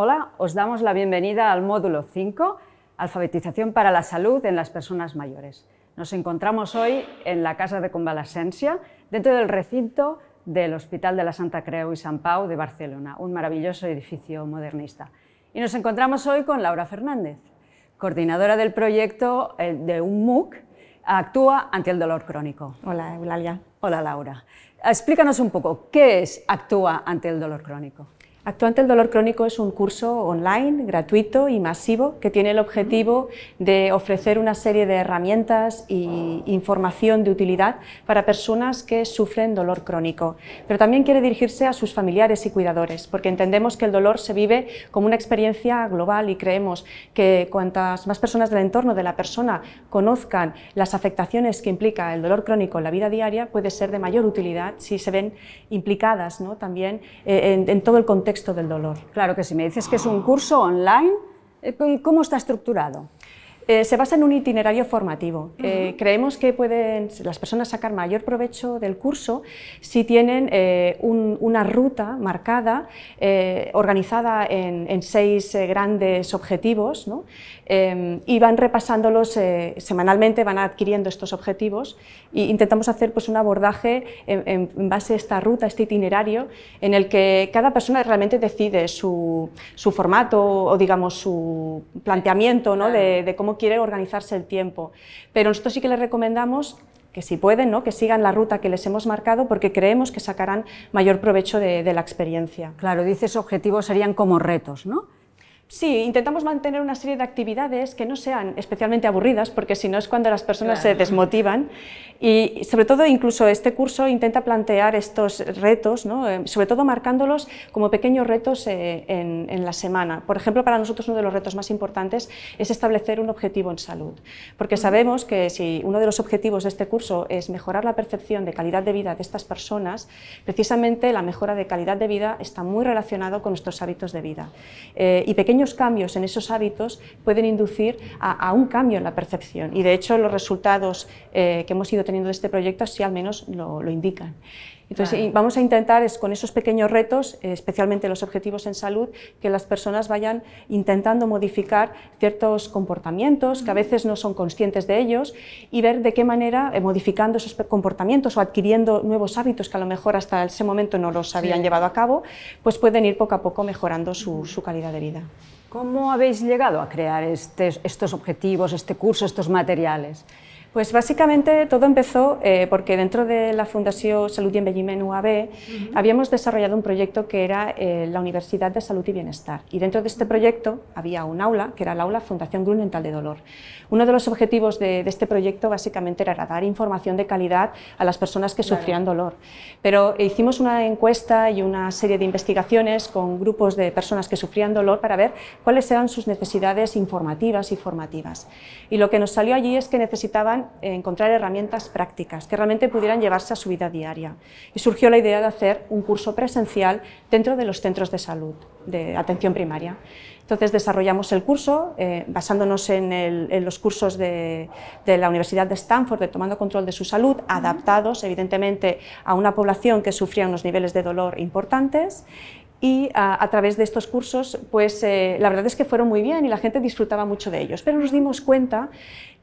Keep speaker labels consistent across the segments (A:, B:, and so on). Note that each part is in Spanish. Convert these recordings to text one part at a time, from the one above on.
A: Hola, os damos la bienvenida al módulo 5, Alfabetización para la Salud en las Personas Mayores. Nos encontramos hoy en la Casa de Convalescencia, dentro del recinto del Hospital de la Santa Creu y San Pau de Barcelona, un maravilloso edificio modernista. Y nos encontramos hoy con Laura Fernández, coordinadora del proyecto eh, de un MOOC, Actúa ante el dolor crónico. Hola, Eulalia. Hola, Laura. Explícanos un poco, ¿qué es Actúa ante el dolor crónico?
B: Actuante el Dolor Crónico es un curso online, gratuito y masivo que tiene el objetivo de ofrecer una serie de herramientas e información de utilidad para personas que sufren dolor crónico. Pero también quiere dirigirse a sus familiares y cuidadores, porque entendemos que el dolor se vive como una experiencia global y creemos que cuantas más personas del entorno de la persona conozcan las afectaciones que implica el dolor crónico en la vida diaria, puede ser de mayor utilidad si se ven implicadas ¿no? también eh, en, en todo el contexto del dolor. Claro que sí, me dices que es un curso online, eh, ¿cómo está estructurado? Eh, se basa en un itinerario formativo. Eh, creemos que pueden las personas sacar mayor provecho del curso si tienen una ruta marcada, organizada en, seis grandes objetivos, Em, y van repasándolos eh, semanalmente, van adquiriendo estos objetivos e intentamos hacer pues, un abordaje en, base a esta ruta, este itinerario, en el que cada persona realmente decide su, formato o digamos su planteamiento de, cómo quiere organizarse el tiempo. Pero nosotros sí que les recomendamos que si pueden, ¿no? que sigan la ruta que les hemos marcado porque creemos que sacarán mayor
A: provecho de, de la experiencia. Claro, dices objetivos serían como retos, ¿no?
B: Sí, intentamos mantener una serie de actividades que no sean especialmente aburridas, porque si no es cuando las personas se desmotivan. Y sobre todo, incluso este curso intenta plantear estos retos, eh, sobre todo marcándolos como pequeños retos eh, en, la semana. Por ejemplo, para nosotros uno de los retos más importantes es establecer un objetivo en salud, porque sabemos que si uno de los objetivos de este curso es mejorar la percepción de calidad de vida de estas personas, precisamente la mejora de calidad de vida está muy relacionado con nuestros hábitos de vida. Eh, y pequeños cambios en esos hábitos pueden inducir a, un cambio en la percepción y de hecho los resultados eh, que hemos ido teniendo de este proyecto así al menos lo, lo indican. Entonces, vamos a intentar es, con esos pequeños retos, eh, especialmente los objetivos en salud, que las personas vayan intentando modificar ciertos comportamientos que a veces no son conscientes de ellos y ver de qué manera, eh, modificando esos comportamientos o adquiriendo nuevos hábitos que a lo mejor hasta ese momento no los habían llevado a cabo, pues pueden ir poco a poco mejorando su, calidad de vida.
A: ¿Cómo habéis llegado a crear estos objetivos, este curso, estos materiales? Pues
B: básicamente todo empezó eh, porque dentro de la Fundación Salud y Bienestar UAB habíamos desarrollado un proyecto que era eh, la Universidad de Salud y Bienestar. Y dentro de este proyecto había un aula, que era el aula Fundación mental de Dolor. Uno de los objetivos de, este proyecto básicamente era dar información de calidad a las personas que sufrían dolor. Pero hicimos una encuesta y una serie de investigaciones con grupos de personas que sufrían dolor para ver cuáles eran sus necesidades informativas y formativas. Y lo que nos salió allí es que necesitaban encontrar herramientas prácticas que realmente pudieran llevarse a su vida diaria. Y surgió la idea de hacer un curso presencial dentro de los centros de salud de atención primaria. Entonces desarrollamos el curso eh, basándonos en, los cursos de, de, la Universidad de Stanford de Tomando Control de su Salud, adaptados evidentemente a una población que sufría unos niveles de dolor importantes y ah, a, través de estos cursos, pues eh, la verdad es que fueron muy bien y la gente disfrutaba mucho de ellos, pero nos dimos cuenta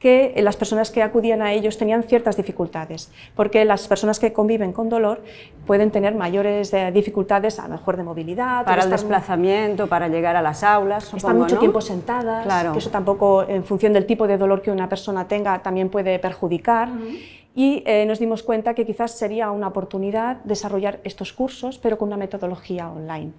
B: que las personas que acudían a ellos tenían ciertas dificultades, porque las personas que conviven con dolor pueden tener mayores eh, dificultades, a lo mejor de movilidad, para el desplazamiento, para
A: llegar a las aulas, están mucho tiempo sentadas, claro. que eso
B: tampoco, en función del tipo de dolor que una persona tenga, también puede perjudicar y eh, nos dimos cuenta que quizás sería una oportunidad desarrollar estos cursos, pero con una metodología online.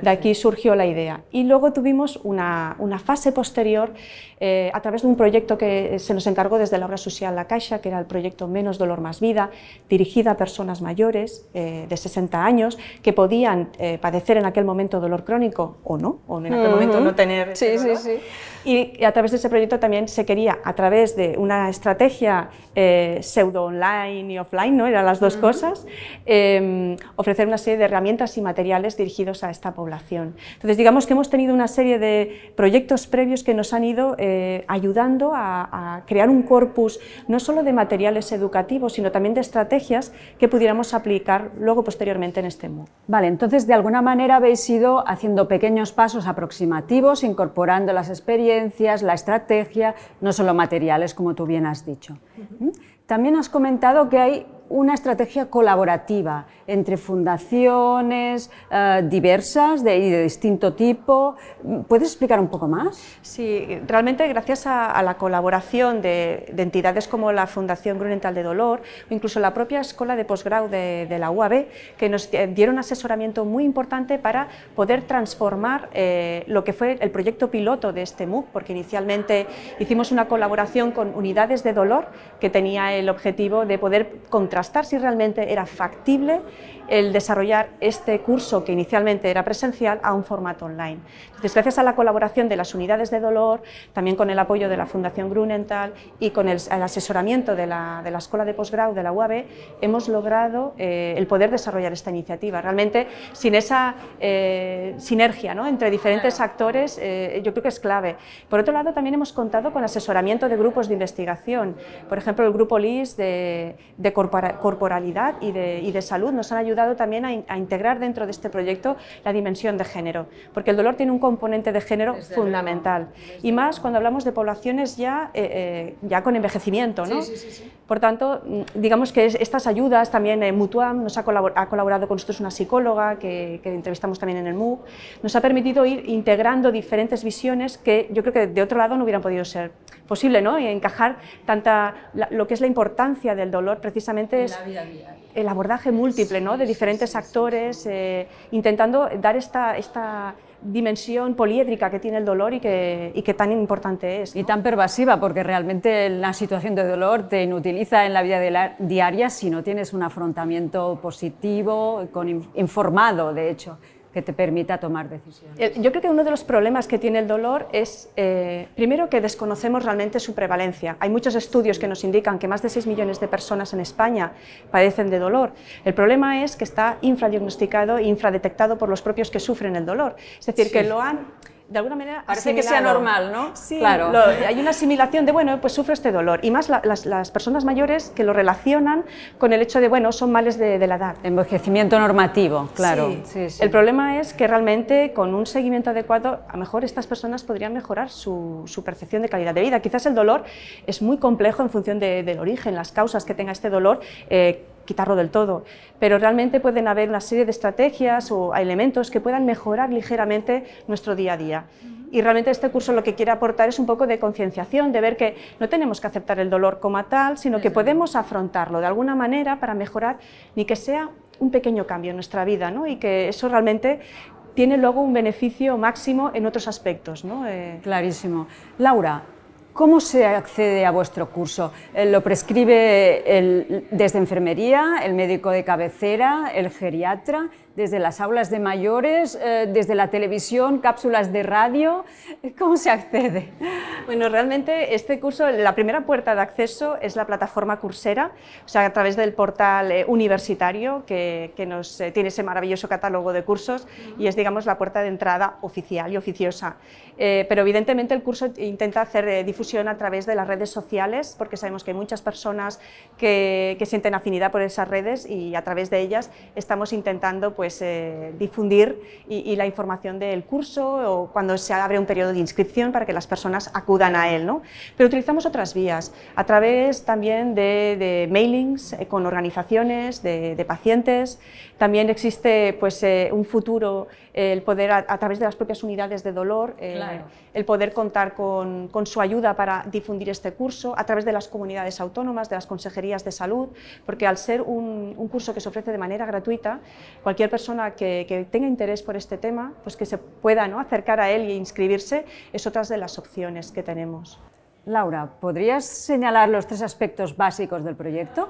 B: De aquí surgió la idea. Y luego tuvimos una, una fase posterior eh, a través de un proyecto que se nos encargó desde la obra social La Caixa, que era el proyecto Menos Dolor Más Vida, dirigida a personas mayores eh, de 60 años que podían padecer en aquel momento dolor crónico o no, o en aquel momento no tener. Sí, sí, sí. Y a través de ese proyecto también se quería, a través de una estrategia pseudo online y offline, ¿no? eran las dos cosas, em, ofrecer una serie de herramientas y materiales dirigidos a esta población. Entonces, digamos que hemos tenido una serie de proyectos previos que nos han ido eh, ayudando a, crear un corpus no solo de
A: materiales educativos, sino también de estrategias que pudiéramos aplicar luego posteriormente en este mundo. Vale, entonces de alguna manera habéis ido haciendo pequeños pasos aproximativos, incorporando las experiencias, la estrategia, no solo materiales, como tú bien has dicho. También has comentado que hay una estrategia colaborativa entre fundaciones eh, diversas y de distinto tipo. ¿Puedes explicar un poco más? Sí, realmente
B: gracias a, la colaboración de, entidades como la Fundación Grunental de Dolor, o incluso la propia Escuela de Posgrado de, la UAB, que nos dieron asesoramiento muy importante para poder transformar eh, lo que fue el proyecto piloto de este MOOC, porque inicialmente hicimos una colaboración con unidades de dolor que tenía el objetivo de poder contrastar si realmente era factible el desarrollar este curso que inicialmente era presencial a un formato online. Entonces, gracias a la colaboración de las unidades de dolor, también con el apoyo de la Fundación Grunenthal y con el, asesoramiento de la, de la, Escuela de Postgrado de la UAB, hemos logrado eh, el poder desarrollar esta iniciativa. Realmente, sin esa eh, sinergia entre diferentes actores, eh, yo creo que es clave. Por otro lado, también hemos contado con asesoramiento de grupos de investigación. Por ejemplo, el grupo LIS de, corporalidad y de, y de salud nos han ayudado también a, integrar dentro de este proyecto la dimensión de género, porque el dolor tiene un componente de género fundamental, y más cuando hablamos de poblaciones ya, eh, eh, ya con envejecimiento. ¿no? Por tanto, mm, digamos que estas ayudas también mutua eh, Mutuam nos ha colaborado, ha colaborado con nosotros una psicóloga que, que, entrevistamos también en el MOOC, nos ha permitido ir integrando diferentes visiones que yo creo que de otro lado no hubieran podido ser posible, ¿no? Y encajar tanta, lo que es la importancia del dolor precisamente es el abordaje múltiple, ¿no? de diferentes actores, eh, intentando dar esta, esta dimensión poliédrica que tiene el dolor y que,
A: y que tan importante es. Y tan pervasiva, porque realmente la situación de dolor te inutiliza en la vida diaria si no tienes un afrontamiento positivo, con, informado, de hecho que te permita tomar decisiones.
B: Eh, yo creo que uno de los problemas que tiene el dolor es, eh, primero, que desconocemos realmente su prevalencia. Hay muchos estudios que nos indican que más de 6 millones de personas en España padecen de dolor. El problema es que está infradiagnosticado e infradetectado por los propios que sufren el dolor. Es decir, que lo han de alguna manera... Parece que sea normal,
A: ¿no? Sí, claro. hay una
B: asimilación de, bueno, pues sufro este dolor. Y más las, personas mayores que lo relacionan con el hecho de, bueno, son males de, la edad.
A: Envejecimiento normativo, claro. Sí. Sí, El
B: problema es que realmente con un seguimiento adecuado, a lo mejor estas personas podrían mejorar su, percepción de calidad de vida. Quizás el dolor es muy complejo en función del origen, las causas que tenga este dolor. Eh, quitarlo del todo, pero realmente pueden haber una serie de estrategias o elementos que puedan mejorar ligeramente nuestro día a día. Y realmente este curso lo que quiere aportar es un poco de concienciación, de ver que no tenemos que aceptar el dolor como tal, sino que podemos afrontarlo de alguna manera para mejorar, ni que sea un pequeño cambio en nuestra vida, ¿no? y que eso realmente tiene luego un beneficio máximo en otros aspectos. ¿no? Eh,
A: Clarísimo. Laura, ¿Cómo se accede a vuestro curso? Eh, ¿Lo prescribe el, desde enfermería, el médico de cabecera, el geriatra, desde las aulas de mayores, eh, desde la televisión, cápsulas de radio? ¿Cómo se accede? Bueno, realmente este curso, la primera puerta de acceso es la plataforma
B: Coursera, o sea, a través del portal eh, universitario que, que nos tiene ese maravilloso catálogo de cursos y es, digamos, la puerta de entrada oficial y oficiosa. pero evidentemente el curso intenta hacer difusión a través de las redes sociales, porque sabemos que hay muchas personas que, sienten afinidad por esas redes y a través de ellas estamos intentando pues, eh, difundir y, la información del curso o cuando se abre un periodo de inscripción para que las personas acudan a él. ¿no? Pero utilizamos otras vías, a través también de, mailings eh, con organizaciones, de, pacientes. También existe pues, eh, un futuro, el poder a, través de las propias unidades de dolor, el poder contar con, con su ayuda para difundir este curso a través de las comunidades autónomas, de las consejerías de salud, porque al ser un, curso que se ofrece de manera gratuita, cualquier persona que, tenga interés por este tema, pues que se pueda acercar a él e inscribirse, es otra de las opciones que tenemos. Laura, ¿podrías señalar los tres aspectos básicos del proyecto?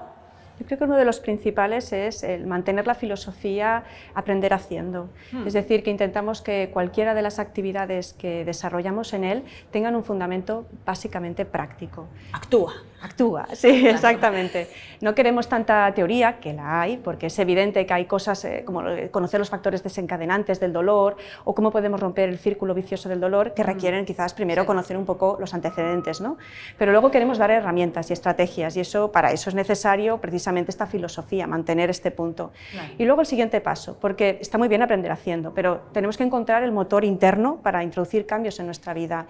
B: Yo creo que uno de los principales es el mantener la filosofía aprender haciendo. Hmm. Es decir, que intentamos que cualquiera de las actividades que desarrollamos en él tengan un fundamento básicamente práctico. Actúa. Actúa, sí, exactamente. No queremos tanta teoría, que la hay, porque es evidente que hay cosas eh, como conocer los factores desencadenantes del dolor o cómo podemos romper el círculo vicioso del dolor, que mm. requieren quizás primero conocer un poco los antecedentes, ¿no? Pero luego queremos dar herramientas y estrategias y eso para eso es necesario precisamente esta filosofía, mantener este punto. Y luego el siguiente paso, porque está muy bien aprender haciendo, pero tenemos que encontrar el motor interno para introducir cambios en nuestra vida.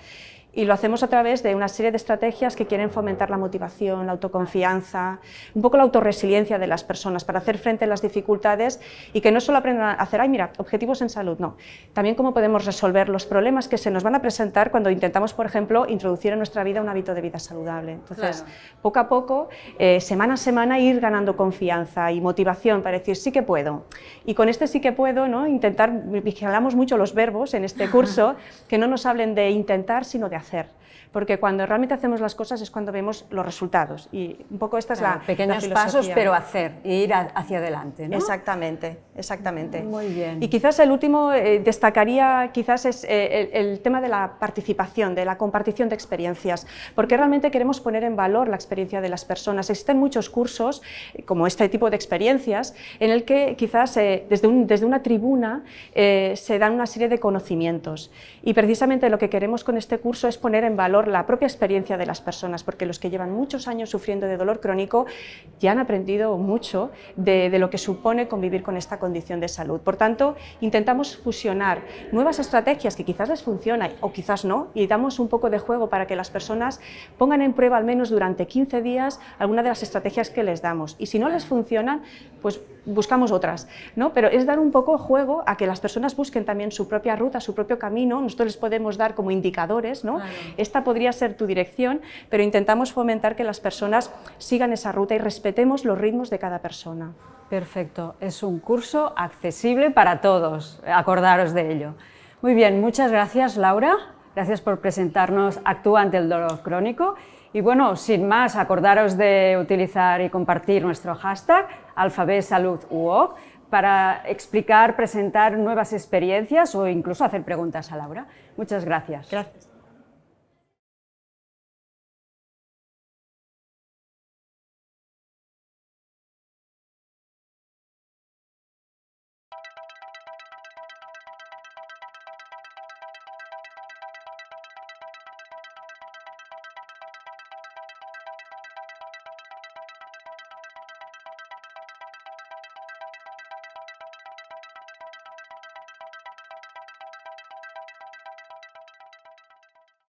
B: Y lo hacemos a través de una serie de estrategias que quieren fomentar la motivación, la autoconfianza, un poco la autorresiliencia de las personas para hacer frente a las dificultades y que no solo aprendan a hacer, ay, mira, objetivos en salud, no. También cómo podemos resolver los problemas que se nos van a presentar cuando intentamos, por ejemplo, introducir en nuestra vida un hábito de vida saludable. Entonces, poco a poco, eh, semana a semana, ir ganando confianza y motivación para decir, sí que puedo. Y con este sí que puedo, ¿no? intentar, vigilamos mucho los verbos en este curso, que no nos hablen de intentar, sino de hacer hacer porque cuando realmente hacemos las cosas es cuando vemos los resultados. Y un poco esta es la. Pequeños pasos, pero
A: hacer, e ir hacia adelante. Exactamente, exactamente. Muy bien. Y
B: quizás el último eh, destacaría, quizás es eh, el, tema de la participación, de la compartición de experiencias, porque realmente queremos poner en valor la experiencia de las personas. Existen muchos cursos, eh, como este tipo de experiencias, en el que quizás desde, un, desde una tribuna se dan una serie de conocimientos. Y precisamente lo que queremos con este curso es poner en valor la propia experiencia de las personas, porque los que llevan muchos años sufriendo de dolor crónico ya han aprendido mucho de, de lo que supone convivir con esta condición de salud. Por tanto, intentamos fusionar nuevas estrategias que quizás les funcionan o quizás no, y damos un poco de juego para que las personas pongan en prueba al menos durante 15 días alguna de las estrategias que les damos. Y si no les funcionan, pues buscamos otras, ¿no? Pero es dar un poco juego a que las personas busquen también su propia ruta, su propio camino, nosotros les podemos dar como indicadores, ¿no? Esta podría ser tu dirección, pero intentamos fomentar que las personas sigan esa ruta
A: y respetemos los ritmos de cada persona. Perfecto, es un curso accesible para todos, acordaros de ello. Muy bien, muchas gracias Laura. Gracias por presentarnos Actúa ante el dolor crónico. Y bueno, sin más, acordaros de utilizar y compartir nuestro hashtag AlfabetSaludUOC para explicar, presentar nuevas experiencias o incluso hacer preguntas a Laura. Muchas gracias. Gracias.